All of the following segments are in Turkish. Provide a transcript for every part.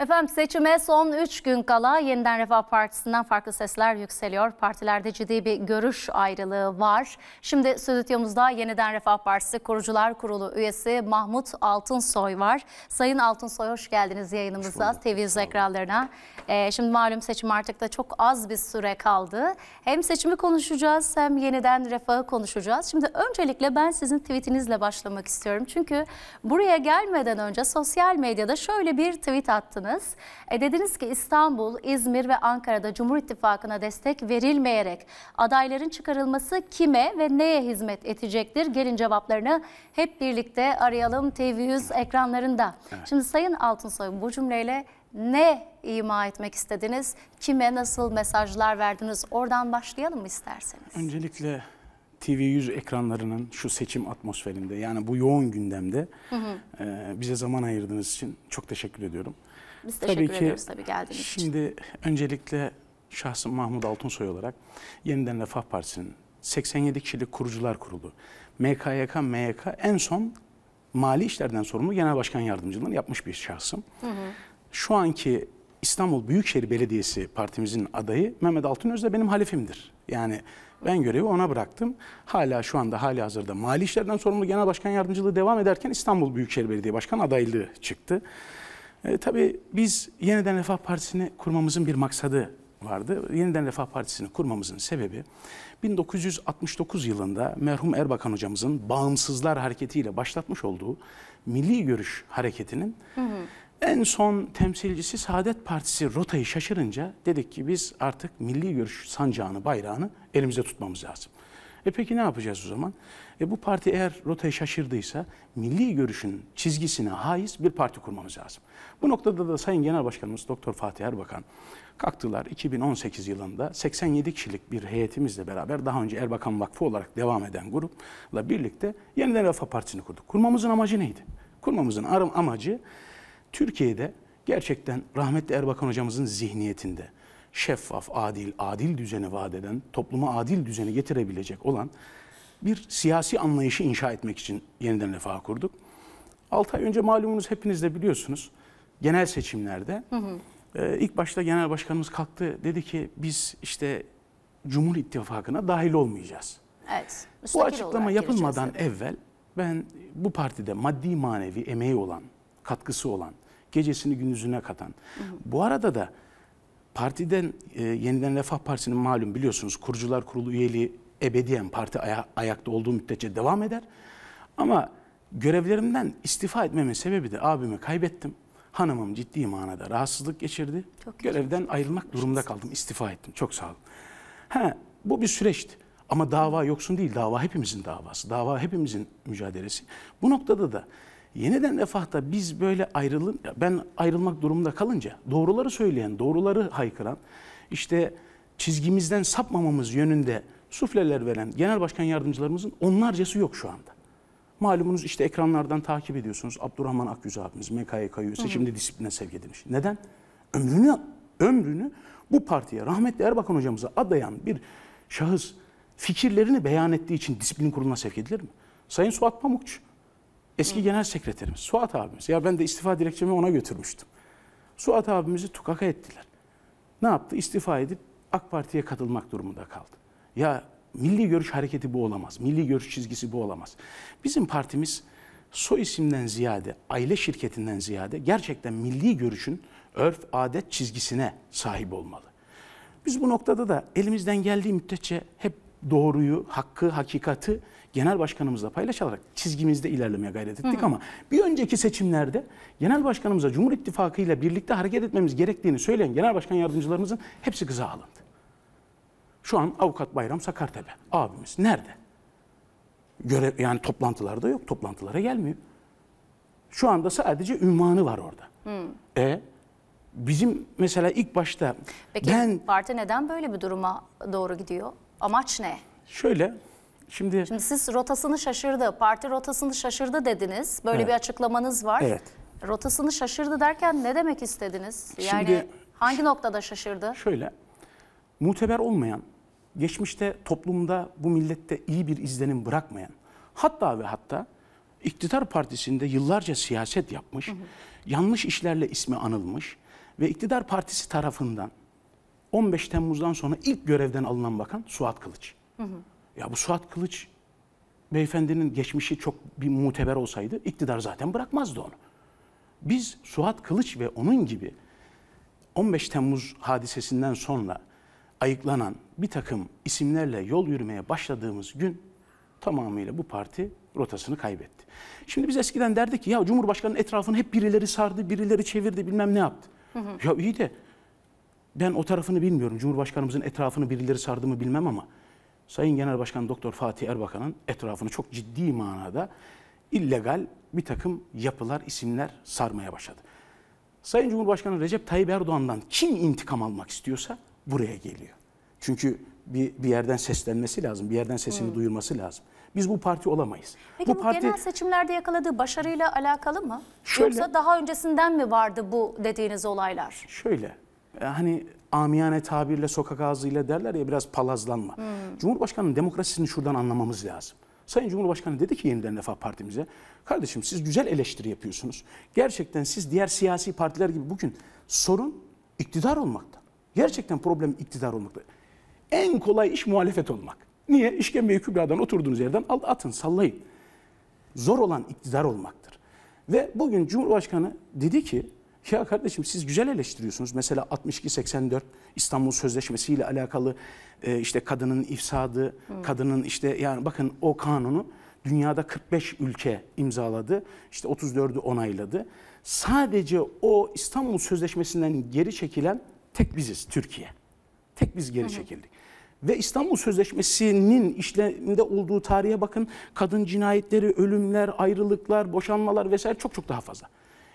Efendim seçime son 3 gün kala yeniden Refah Partisi'nden farklı sesler yükseliyor. Partilerde ciddi bir görüş ayrılığı var. Şimdi stüdyomuzda yeniden Refah Partisi Kurucular Kurulu üyesi Mahmut Altınsoy var. Sayın Altınsoy hoş geldiniz yayınımıza, hoş TV ekranlarına. Ee, şimdi malum seçim artık da çok az bir süre kaldı. Hem seçimi konuşacağız hem yeniden Refah'ı konuşacağız. Şimdi öncelikle ben sizin tweetinizle başlamak istiyorum. Çünkü buraya gelmeden önce sosyal medyada şöyle bir tweet attınız aldınız. E, dediniz ki İstanbul, İzmir ve Ankara'da Cumhur İttifakı'na destek verilmeyerek adayların çıkarılması kime ve neye hizmet edecektir? Gelin cevaplarını hep birlikte arayalım TV100 ekranlarında. Evet. Şimdi Sayın Altınsoy bu cümleyle ne ima etmek istediniz? Kime nasıl mesajlar verdiniz? Oradan başlayalım mı isterseniz? Öncelikle TV100 ekranlarının şu seçim atmosferinde yani bu yoğun gündemde hı hı. E, bize zaman ayırdığınız için çok teşekkür ediyorum. Biz teşekkür tabii ki, ediyoruz tabii geldiğiniz için. Şimdi öncelikle şahsım Mahmut Altınsoy olarak yeniden Refah Partisi'nin 87 kişilik kurucular kurulu, MKYK, MYK en son mali işlerden sorumlu genel başkan yardımcılığını yapmış bir şahsım. Hı hı. Şu anki İstanbul Büyükşehir Belediyesi partimizin adayı Mehmet Altınöz de benim halifimdir. Yani ben görevi ona bıraktım. Hala şu anda hali hazırda mali işlerden sorumlu genel başkan yardımcılığı devam ederken İstanbul Büyükşehir Belediye Başkan adaylığı çıktı. E, tabii biz Yeniden Refah Partisi'ni kurmamızın bir maksadı vardı. Yeniden Refah Partisi'ni kurmamızın sebebi 1969 yılında merhum Erbakan hocamızın Bağımsızlar Hareketi ile başlatmış olduğu Milli Görüş Hareketi'nin hı hı. en son temsilcisi Saadet Partisi rotayı şaşırınca dedik ki biz artık Milli Görüş sancağını, bayrağını elimize tutmamız lazım. E peki ne yapacağız o zaman? E bu parti eğer rotayı şaşırdıysa milli görüşün çizgisine haiz bir parti kurmamız lazım. Bu noktada da Sayın Genel Başkanımız Doktor Fatih Erbakan kalktılar 2018 yılında 87 kişilik bir heyetimizle beraber daha önce Erbakan Vakfı olarak devam eden grupla birlikte yeniden Refah Partisi'ni kurduk. Kurmamızın amacı neydi? Kurmamızın amacı Türkiye'de gerçekten rahmetli Erbakan hocamızın zihniyetinde şeffaf, adil, adil düzeni vaat eden, topluma adil düzeni getirebilecek olan bir siyasi anlayışı inşa etmek için yeniden refah kurduk. 6 ay önce malumunuz hepiniz de biliyorsunuz genel seçimlerde hı hı. E, ilk başta genel başkanımız kalktı dedi ki biz işte Cumhur İttifakı'na dahil olmayacağız. Evet. Bu açıklama yapılmadan evvel ben bu partide maddi manevi emeği olan, katkısı olan, gecesini gündüzüne katan. Hı hı. Bu arada da partiden e, yeniden Refah Partisi'nin malum biliyorsunuz kurucular kurulu üyeliği ebediyen parti aya, ayakta olduğu müddetçe devam eder. Ama görevlerimden istifa etmemin sebebi de abimi kaybettim. Hanımım ciddi manada rahatsızlık geçirdi. Çok Görevden iyi. ayrılmak durumunda kaldım. İstifa ettim. Çok sağ olun. He, bu bir süreçti. Ama dava yoksun değil. Dava hepimizin davası. Dava hepimizin mücadelesi. Bu noktada da Yeniden refahta biz böyle ayrılın, ben ayrılmak durumunda kalınca doğruları söyleyen, doğruları haykıran, işte çizgimizden sapmamamız yönünde sufleler veren genel başkan yardımcılarımızın onlarcası yok şu anda. Malumunuz işte ekranlardan takip ediyorsunuz. Abdurrahman Akyüz abimiz MKYK'yı seçimde disipline sevk edilmiş. Neden? Ömrünü, ömrünü bu partiye rahmetli Erbakan hocamıza adayan bir şahıs fikirlerini beyan ettiği için disiplin kuruluna sevk edilir mi? Sayın Suat Pamukçu Eski Hı. genel sekreterimiz Suat abimiz. Ya ben de istifa dilekçemi ona götürmüştüm. Suat abimizi tukaka ettiler. Ne yaptı? İstifa edip AK Parti'ye katılmak durumunda kaldı. Ya milli görüş hareketi bu olamaz. Milli görüş çizgisi bu olamaz. Bizim partimiz soy isimden ziyade, aile şirketinden ziyade gerçekten milli görüşün örf, adet çizgisine sahip olmalı. Biz bu noktada da elimizden geldiği müddetçe hep doğruyu, hakkı, hakikati genel başkanımızla paylaşarak çizgimizde ilerlemeye gayret ettik hı ama bir önceki seçimlerde genel başkanımıza Cumhur İttifakı ile birlikte hareket etmemiz gerektiğini söyleyen genel başkan yardımcılarımızın hepsi kıza alındı. Şu an avukat Bayram Sakartepe abimiz nerede? Göre yani toplantılarda yok, toplantılara gelmiyor. Şu anda sadece ünvanı var orada. Hmm. E bizim mesela ilk başta Peki, ben parti neden böyle bir duruma doğru gidiyor? Amaç ne? Şöyle Şimdi, Şimdi siz rotasını şaşırdı, parti rotasını şaşırdı dediniz. Böyle evet. bir açıklamanız var. Evet. Rotasını şaşırdı derken ne demek istediniz? Yani Şimdi, hangi noktada şaşırdı? Şöyle, muteber olmayan, geçmişte toplumda bu millette iyi bir izlenim bırakmayan, hatta ve hatta iktidar partisinde yıllarca siyaset yapmış, hı hı. yanlış işlerle ismi anılmış ve iktidar partisi tarafından 15 Temmuz'dan sonra ilk görevden alınan bakan Suat Kılıç. Hı hı. Ya bu Suat Kılıç beyefendinin geçmişi çok bir muteber olsaydı iktidar zaten bırakmazdı onu. Biz Suat Kılıç ve onun gibi 15 Temmuz hadisesinden sonra ayıklanan bir takım isimlerle yol yürümeye başladığımız gün tamamıyla bu parti rotasını kaybetti. Şimdi biz eskiden derdik ki ya Cumhurbaşkanı'nın etrafını hep birileri sardı, birileri çevirdi bilmem ne yaptı. Hı hı. Ya iyi de ben o tarafını bilmiyorum. Cumhurbaşkanımızın etrafını birileri sardı mı bilmem ama Sayın Genel Başkan Doktor Fatih Erbakan'ın etrafını çok ciddi manada illegal bir takım yapılar, isimler sarmaya başladı. Sayın Cumhurbaşkanı Recep Tayyip Erdoğan'dan kim intikam almak istiyorsa buraya geliyor. Çünkü bir, bir yerden seslenmesi lazım, bir yerden sesini hmm. duyurması lazım. Biz bu parti olamayız. Peki bu, bu parti... genel seçimlerde yakaladığı başarıyla alakalı mı? Şöyle, Yoksa daha öncesinden mi vardı bu dediğiniz olaylar? Şöyle, e, hani amiyane tabirle sokak ağzıyla derler ya biraz palazlanma. Hmm. Cumhurbaşkanı'nın demokrasisini şuradan anlamamız lazım. Sayın Cumhurbaşkanı dedi ki yeniden Refah Partimize, kardeşim siz güzel eleştiri yapıyorsunuz. Gerçekten siz diğer siyasi partiler gibi bugün sorun iktidar olmakta. Gerçekten problem iktidar olmakta. En kolay iş muhalefet olmak. Niye? İşkembeyi kübradan oturduğunuz yerden al, atın, sallayın. Zor olan iktidar olmaktır. Ve bugün Cumhurbaşkanı dedi ki ya kardeşim siz güzel eleştiriyorsunuz. Mesela 62-84 İstanbul Sözleşmesi ile alakalı e, işte kadının ifsadı, hmm. kadının işte yani bakın o kanunu dünyada 45 ülke imzaladı. İşte 34'ü onayladı. Sadece o İstanbul Sözleşmesi'nden geri çekilen tek biziz Türkiye. Tek biz geri hı çekildik. Ve İstanbul Sözleşmesi'nin işlemde olduğu tarihe bakın kadın cinayetleri, ölümler, ayrılıklar, boşanmalar vesaire çok çok daha fazla.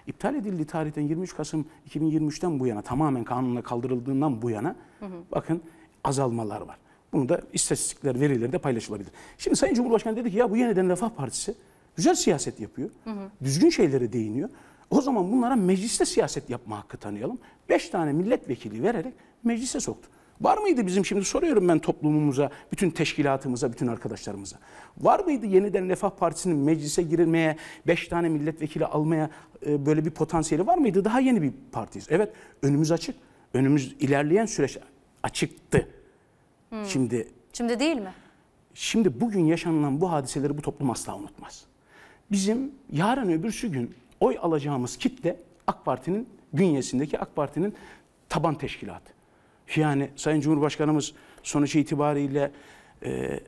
İptal edildi tarihten 23 Kasım 2023'ten bu yana tamamen kanunla kaldırıldığından bu yana hı hı. bakın azalmalar var. Bunu da istatistikler, verileri de paylaşılabilir. Şimdi Sayın Cumhurbaşkanı dedi ki ya bu yeniden Refah Partisi güzel siyaset yapıyor. Hı hı. Düzgün şeylere değiniyor. O zaman bunlara mecliste siyaset yapma hakkı tanıyalım. Beş tane milletvekili vererek meclise soktu. Var mıydı bizim şimdi soruyorum ben toplumumuza, bütün teşkilatımıza, bütün arkadaşlarımıza. Var mıydı yeniden Refah Partisi'nin meclise girilmeye, 5 tane milletvekili almaya e, böyle bir potansiyeli var mıydı? Daha yeni bir partiyiz. Evet önümüz açık. Önümüz ilerleyen süreç açıktı. Hmm. Şimdi Şimdi değil mi? Şimdi bugün yaşanılan bu hadiseleri bu toplum asla unutmaz. Bizim yarın öbürsü gün oy alacağımız kitle AK Parti'nin bünyesindeki AK Parti'nin taban teşkilatı. Yani Sayın Cumhurbaşkanımız sonuç itibariyle e,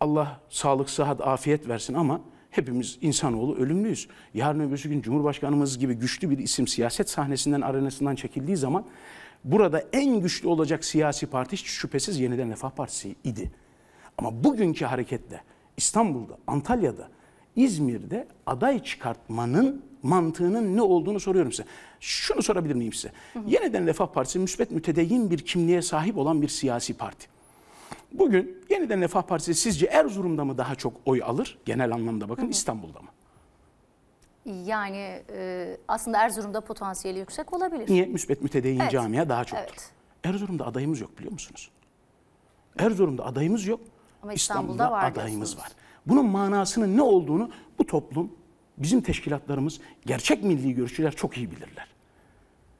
Allah sağlık, sıhhat, afiyet versin ama hepimiz insanoğlu ölümlüyüz. Yarın öbürsü gün Cumhurbaşkanımız gibi güçlü bir isim siyaset sahnesinden, arenasından çekildiği zaman burada en güçlü olacak siyasi parti şüphesiz yeniden Refah Partisi idi. Ama bugünkü hareketle İstanbul'da, Antalya'da, İzmir'de aday çıkartmanın mantığının ne olduğunu soruyorum size. Şunu sorabilir miyim size? Hı hı. Yeniden Refah Partisi müsbet mütedeyyin bir kimliğe sahip olan bir siyasi parti. Bugün yeniden Refah Partisi sizce Erzurum'da mı daha çok oy alır? Genel anlamda bakın hı hı. İstanbul'da mı? Yani e, aslında Erzurum'da potansiyeli yüksek olabilir. Niye? Müsbet mütedeyyin evet. camia daha çoktur. Evet. Erzurum'da adayımız yok biliyor musunuz? Erzurum'da adayımız yok. Ama İstanbul'da, İstanbul'da var adayımız var. Bunun manasının ne olduğunu bu toplum Bizim teşkilatlarımız gerçek milli görüşçüler çok iyi bilirler.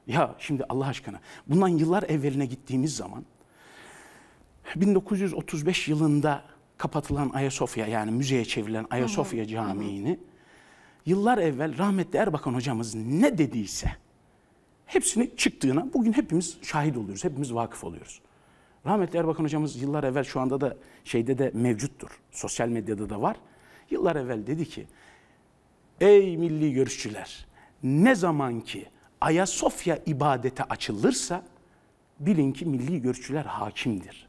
Ya şimdi Allah aşkına bundan yıllar evveline gittiğimiz zaman 1935 yılında kapatılan Ayasofya yani müzeye çevrilen Ayasofya hı hı. Camii'ni yıllar evvel rahmetli Erbakan hocamız ne dediyse hepsini çıktığına bugün hepimiz şahit oluyoruz. Hepimiz vakıf oluyoruz. Rahmetli Erbakan hocamız yıllar evvel şu anda da şeyde de mevcuttur. Sosyal medyada da var. Yıllar evvel dedi ki Ey milli görüşçüler ne zaman ki Ayasofya ibadete açılırsa bilin ki milli görüşçüler hakimdir.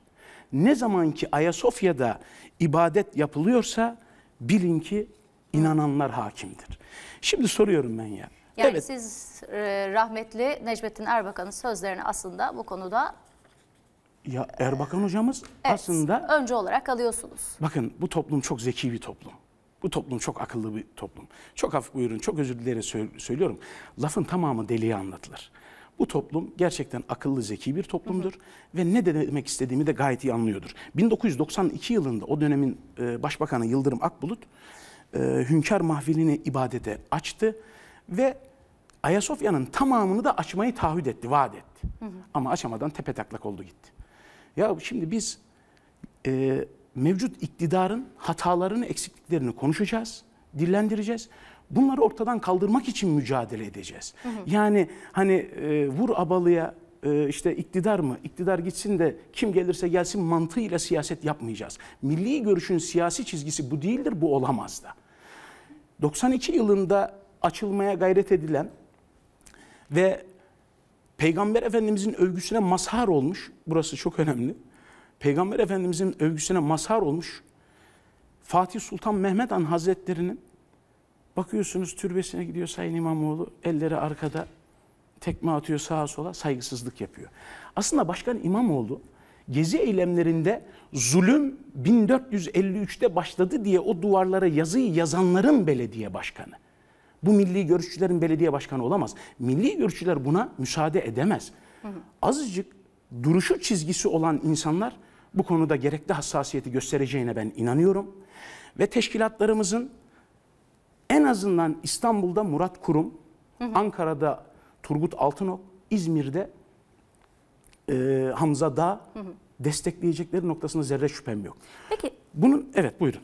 Ne zaman ki Ayasofya'da ibadet yapılıyorsa bilin ki inananlar hakimdir. Şimdi soruyorum ben ya. Yani evet. siz e, rahmetli Necmettin Erbakan'ın sözlerini aslında bu konuda ya Erbakan hocamız evet, aslında önce olarak alıyorsunuz. Bakın bu toplum çok zeki bir toplum. Bu toplum çok akıllı bir toplum. Çok hafif buyurun, çok özür dilerim söylüyorum. Lafın tamamı deliye anlatılır. Bu toplum gerçekten akıllı, zeki bir toplumdur hı hı. ve ne demek istediğimi de gayet iyi anlıyordur. 1992 yılında o dönemin e, başbakanı Yıldırım Akbulut e, Hünkar Mahfili'ni ibadete açtı ve Ayasofya'nın tamamını da açmayı taahhüt etti, vaat etti. Hı hı. Ama açamadan tepe taklak oldu gitti. Ya şimdi biz e, mevcut iktidarın hatalarını, eksikliklerini konuşacağız, dillendireceğiz. Bunları ortadan kaldırmak için mücadele edeceğiz. Hı hı. Yani hani e, vur abalıya e, işte iktidar mı, İktidar gitsin de kim gelirse gelsin mantığıyla siyaset yapmayacağız. Milli görüşün siyasi çizgisi bu değildir, bu olamaz da. 92 yılında açılmaya gayret edilen ve Peygamber Efendimizin övgüsüne mazhar olmuş, burası çok önemli, Peygamber Efendimizin övgüsüne mazhar olmuş Fatih Sultan Mehmet Han Hazretleri'nin bakıyorsunuz türbesine gidiyor Sayın İmamoğlu elleri arkada tekme atıyor sağa sola saygısızlık yapıyor. Aslında Başkan İmamoğlu gezi eylemlerinde zulüm 1453'te başladı diye o duvarlara yazıyı yazanların belediye başkanı. Bu milli görüşçülerin belediye başkanı olamaz. Milli görüşçüler buna müsaade edemez. Azıcık duruşu çizgisi olan insanlar bu konuda gerekli hassasiyeti göstereceğine ben inanıyorum. Ve teşkilatlarımızın en azından İstanbul'da Murat Kurum, hı hı. Ankara'da Turgut Altınok, İzmir'de e, Hamza Dağ hı hı. destekleyecekleri noktasında zerre şüphem yok. Peki. Bunun evet buyurun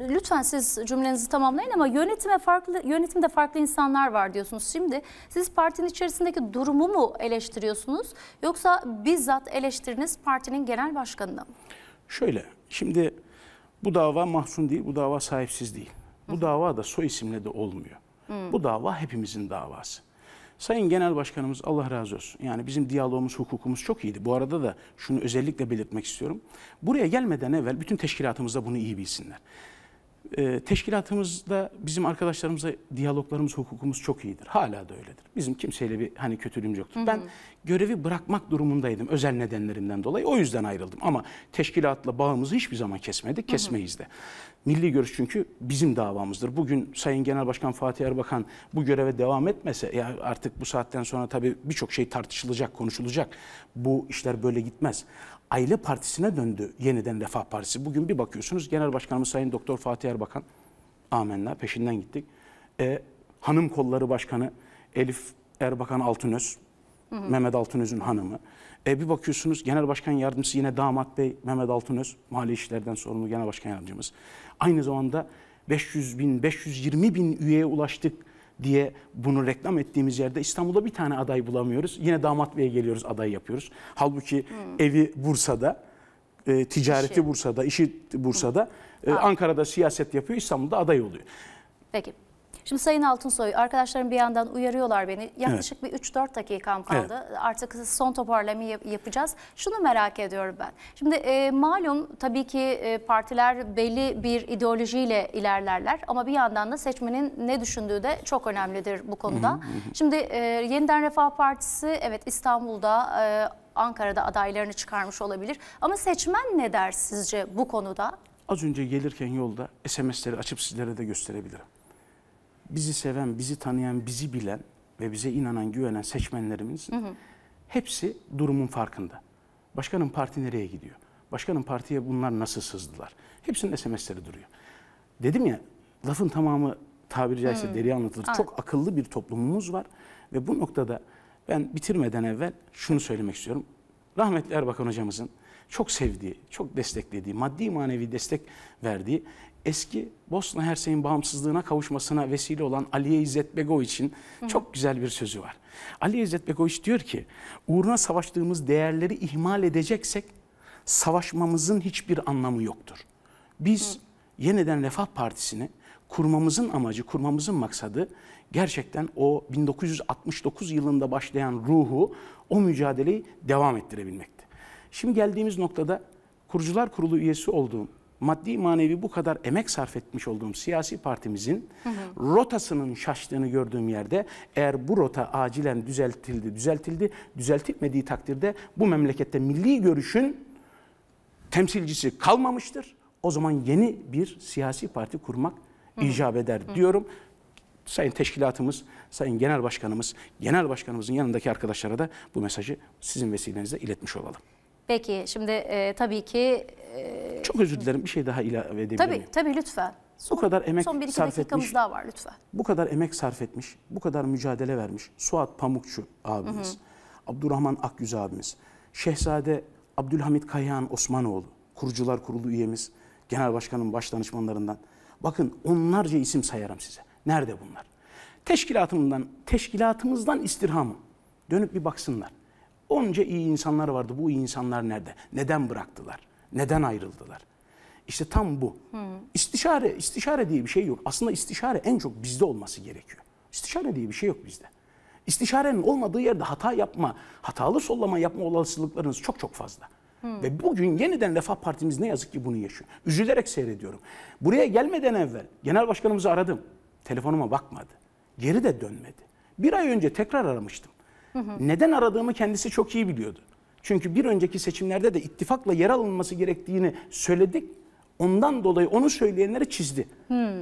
lütfen siz cümlenizi tamamlayın ama yönetime farklı yönetimde farklı insanlar var diyorsunuz. Şimdi siz partinin içerisindeki durumu mu eleştiriyorsunuz yoksa bizzat eleştiriniz partinin genel başkanını? Şöyle şimdi bu dava mahzun değil, bu dava sahipsiz değil. Bu dava da soy isimle de olmuyor. Hı. Bu dava hepimizin davası. Sayın Genel Başkanımız Allah razı olsun. Yani bizim diyalogumuz, hukukumuz çok iyiydi. Bu arada da şunu özellikle belirtmek istiyorum. Buraya gelmeden evvel bütün teşkilatımızda bunu iyi bilsinler. Ee, teşkilatımızda bizim arkadaşlarımızla diyaloglarımız, hukukumuz çok iyidir. Hala da öyledir. Bizim kimseyle bir hani kötülüğümüz yoktur. Hı hı. Ben görevi bırakmak durumundaydım özel nedenlerimden dolayı. O yüzden ayrıldım ama teşkilatla bağımızı hiçbir zaman kesmedik, kesmeyiz de. Hı hı. Milli görüş çünkü bizim davamızdır. Bugün Sayın Genel Başkan Fatih Erbakan bu göreve devam etmese ya artık bu saatten sonra tabii birçok şey tartışılacak, konuşulacak. Bu işler böyle gitmez aile partisine döndü yeniden Refah Partisi. Bugün bir bakıyorsunuz Genel Başkanımız Sayın Doktor Fatih Erbakan amenna peşinden gittik. E, hanım kolları başkanı Elif Erbakan Altınöz, hı hı. Mehmet Altınöz'ün hanımı. E, bir bakıyorsunuz Genel Başkan Yardımcısı yine damat bey Mehmet Altınöz, mali işlerden sorumlu Genel Başkan Yardımcımız. Aynı zamanda 500 bin, 520 bin üyeye ulaştık diye bunu reklam ettiğimiz yerde İstanbul'da bir tane aday bulamıyoruz. Yine damat beye geliyoruz aday yapıyoruz. Halbuki hmm. evi Bursa'da, e, ticareti işi. Bursa'da, işi Bursa'da, e, Ankara'da siyaset yapıyor İstanbul'da aday oluyor. Peki Şimdi Sayın Altınsoy arkadaşlarım bir yandan uyarıyorlar beni. Yaklaşık evet. bir 3-4 dakikam kaldı. Evet. Artık son toparlamayı yapacağız. Şunu merak ediyorum ben. Şimdi e, malum tabii ki e, partiler belli bir ideolojiyle ilerlerler ama bir yandan da seçmenin ne düşündüğü de çok önemlidir bu konuda. Hı hı Şimdi e, Yeniden Refah Partisi evet İstanbul'da e, Ankara'da adaylarını çıkarmış olabilir. Ama seçmen ne der sizce bu konuda? Az önce gelirken yolda SMS'leri açıp sizlere de gösterebilirim bizi seven, bizi tanıyan, bizi bilen ve bize inanan, güvenen seçmenlerimiz hı hı. hepsi durumun farkında. Başkanın parti nereye gidiyor? Başkanın partiye bunlar nasıl sızdılar? Hepsinin SMS'leri duruyor. Dedim ya lafın tamamı tabiri caizse hmm. deri anlatılır. Evet. Çok akıllı bir toplumumuz var ve bu noktada ben bitirmeden evvel şunu söylemek istiyorum. Rahmetli Erbakan hocamızın çok sevdiği, çok desteklediği, maddi manevi destek verdiği eski Bosna Hersey'in bağımsızlığına kavuşmasına vesile olan Aliye İzzet Bego çok güzel bir sözü var. Aliye İzzet Begoviç diyor ki uğruna savaştığımız değerleri ihmal edeceksek savaşmamızın hiçbir anlamı yoktur. Biz Hı. yeniden Refah Partisi'ni kurmamızın amacı, kurmamızın maksadı gerçekten o 1969 yılında başlayan ruhu, o mücadeleyi devam ettirebilmekti. Şimdi geldiğimiz noktada Kurucular Kurulu üyesi olduğum maddi manevi bu kadar emek sarf etmiş olduğum siyasi partimizin hı hı. rotasının şaştığını gördüğüm yerde eğer bu rota acilen düzeltildi, düzeltildi, düzeltilmediği takdirde bu memlekette milli görüşün temsilcisi kalmamıştır. O zaman yeni bir siyasi parti kurmak hı. icap eder hı. diyorum. Sayın teşkilatımız, Sayın Genel Başkanımız, Genel Başkanımızın yanındaki arkadaşlara da bu mesajı sizin vesilenizle iletmiş olalım. Peki şimdi e, tabii ki... E, Çok özür dilerim bir şey daha ilave edebilir Tabii, miyim? tabii lütfen. Son, bu kadar emek son bir iki sarf dakikamız etmiş, daha var lütfen. Bu kadar emek sarf etmiş, bu kadar mücadele vermiş Suat Pamukçu abimiz, hı hı. Abdurrahman Akgüz abimiz, Şehzade Abdülhamit Kayhan Osmanoğlu, kurucular kurulu üyemiz, genel başkanın baş danışmanlarından. Bakın onlarca isim sayarım size. Nerede bunlar? Teşkilatımızdan, teşkilatımızdan istirhamı. Dönüp bir baksınlar. Onca iyi insanlar vardı. Bu iyi insanlar nerede? Neden bıraktılar? Neden ayrıldılar? İşte tam bu. İstişare, istişare diye bir şey yok. Aslında istişare en çok bizde olması gerekiyor. İstişare diye bir şey yok bizde. İstişarenin olmadığı yerde hata yapma, hatalı sollama yapma olasılıklarınız çok çok fazla. Hmm. Ve bugün yeniden Refah Partimiz ne yazık ki bunu yaşıyor. Üzülerek seyrediyorum. Buraya gelmeden evvel genel başkanımızı aradım. Telefonuma bakmadı. Geri de dönmedi. Bir ay önce tekrar aramıştım. Hı hı. Neden aradığımı kendisi çok iyi biliyordu. Çünkü bir önceki seçimlerde de ittifakla yer alınması gerektiğini söyledik. Ondan dolayı onu söyleyenleri çizdi. Hmm.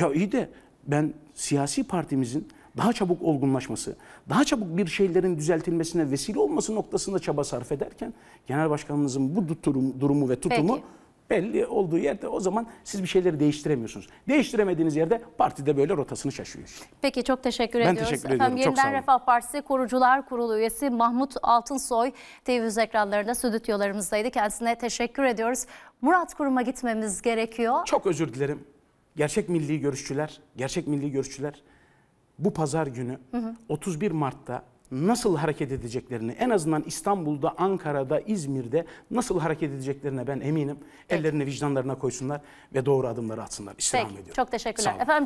Ya iyi de ben siyasi partimizin daha çabuk olgunlaşması, daha çabuk bir şeylerin düzeltilmesine vesile olması noktasında çaba sarf ederken genel başkanımızın bu durum, durumu ve tutumu Peki belli olduğu yerde o zaman siz bir şeyleri değiştiremiyorsunuz. Değiştiremediğiniz yerde parti de böyle rotasını şaşıyor. Peki çok teşekkür ben ediyoruz. Ben teşekkür Efendim, ediyorum. Yeniden Refah Partisi korucular Kurulu üyesi Mahmut Altınsoy televizyon ekranlarında stüdyolarımızdaydı. Kendisine teşekkür ediyoruz. Murat Kurum'a gitmemiz gerekiyor. Çok özür dilerim. Gerçek milli görüşçüler, gerçek milli görüşçüler bu pazar günü hı hı. 31 Mart'ta nasıl hareket edeceklerini en azından İstanbul'da, Ankara'da, İzmir'de nasıl hareket edeceklerine ben eminim. Peki. Ellerini vicdanlarına koysunlar ve doğru adımları atsınlar. İstirham Peki. ediyorum. Çok teşekkürler. Efendim